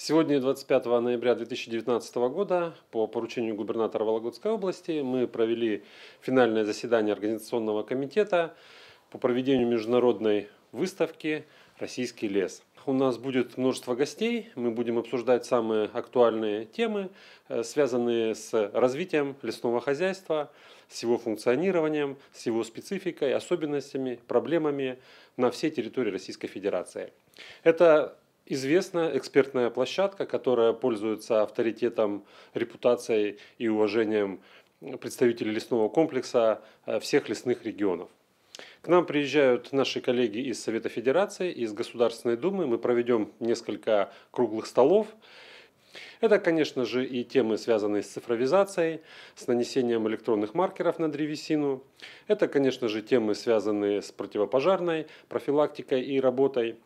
Сегодня, 25 ноября 2019 года, по поручению губернатора Вологодской области, мы провели финальное заседание Организационного комитета по проведению международной выставки «Российский лес». У нас будет множество гостей, мы будем обсуждать самые актуальные темы, э, связанные с развитием лесного хозяйства, с его функционированием, с его спецификой, особенностями, проблемами на всей территории Российской Федерации. Это известная экспертная площадка, которая пользуется авторитетом, репутацией и уважением представителей лесного комплекса э, всех лесных регионов. К нам приезжают наши коллеги из Совета Федерации, из Государственной Думы. Мы проведем несколько круглых столов. Это, конечно же, и темы, связанные с цифровизацией, с нанесением электронных маркеров на древесину. Это, конечно же, темы, связанные с противопожарной профилактикой и работой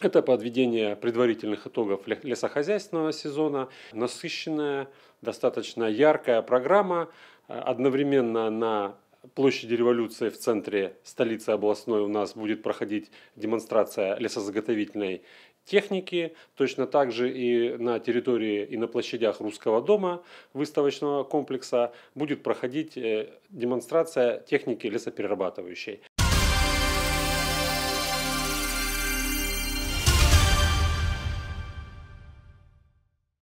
это подведение предварительных итогов лесохозяйственного сезона, насыщенная, достаточно яркая программа, э, одновременно на площади революции в центре столицы областной у нас будет проходить демонстрация лесозаготовительной техники, точно так же и на территории и на площадях Русского дома выставочного комплекса будет проходить э, демонстрация техники лесоперерабатывающей.